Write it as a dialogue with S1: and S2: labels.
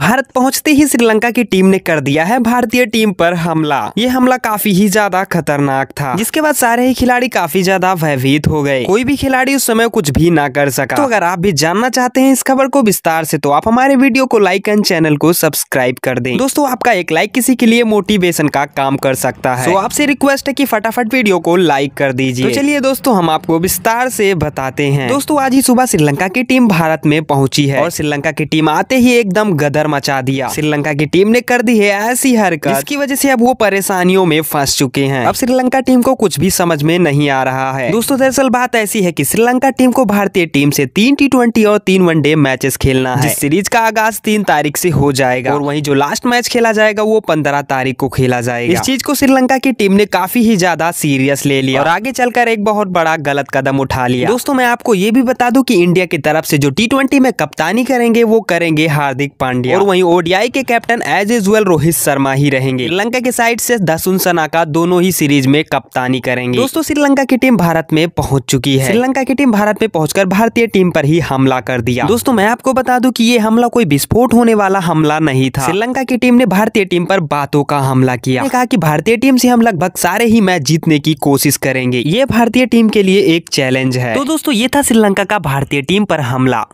S1: भारत पहुंचते ही श्रीलंका की टीम ने कर दिया है भारतीय टीम पर हमला ये हमला काफी ही ज्यादा खतरनाक था जिसके बाद सारे ही खिलाड़ी काफी ज्यादा भयभीत हो गए कोई भी खिलाड़ी उस समय कुछ भी ना कर सका तो अगर आप भी जानना चाहते हैं इस खबर को विस्तार से तो आप हमारे वीडियो को लाइक एंड चैनल को सब्सक्राइब कर दे दोस्तों आपका एक लाइक किसी के लिए मोटिवेशन का काम कर सकता है तो आपसे रिक्वेस्ट है की फटाफट वीडियो को लाइक कर दीजिए तो चलिए दोस्तों हम आपको विस्तार से बताते हैं दोस्तों आज ही सुबह श्रीलंका की टीम भारत में पहुंची है और श्रीलंका की टीम आते ही एकदम गदर तहलका मचा दिया श्रीलंका की टीम ने कर दी है ऐसी हरकत जिसकी वजह से अब वो परेशानियों में फंस चुके हैं अब श्रीलंका टीम को कुछ भी समझ में नहीं आ रहा है दोस्तों दरअसल बात ऐसी है की श्रीलंका टीम को भारतीय टीम ऐसी तीन टी ट्वेंटी और तीन वनडे मैचेस खेलना है सीरीज का आगाज तीन तारीख ऐसी हो जाएगा और वही जो लास्ट मैच खेला जाएगा वो पंद्रह तारीख को खेला जाएगा इस चीज को श्रीलंका की टीम ने काफी ही ज्यादा सीरियस ले लिया और आगे चलकर एक बहुत बड़ा गलत कदम उठा लिया दोस्तों मैं आपको ये भी बता दूं कि इंडिया की तरफ से जो टी में कप्तानी करेंगे वो करेंगे हार्दिक पांड्या और वहीं ओडीआई के captain as usual Rohit Sharma ही रहेंगे श्रीलंका के साइड से दसुन सनाका दोनों ही सीरीज में कप्तानी करेंगे दोस्तों श्रीलंका की टीम भारत में पहुंच चुकी है श्रीलंका की टीम भारत में पहुंचकर भारतीय टीम पर ही हमला कर दिया दोस्तों मैं आपको बता दूं कि ये हमला कोई विस्फोट होने वाला हमला नहीं था श्रीलंका की टीम ने भारतीय टीम पर बातों का हमला किया कहा की भारतीय टीम से हम लगभग सारे ही मैच जीतने की कोशिश करेंगे ये भारतीय टीम के लिए एक चैलेंज है तो दोस्तों ये था श्रीलंका का भारतीय टीम पर हमला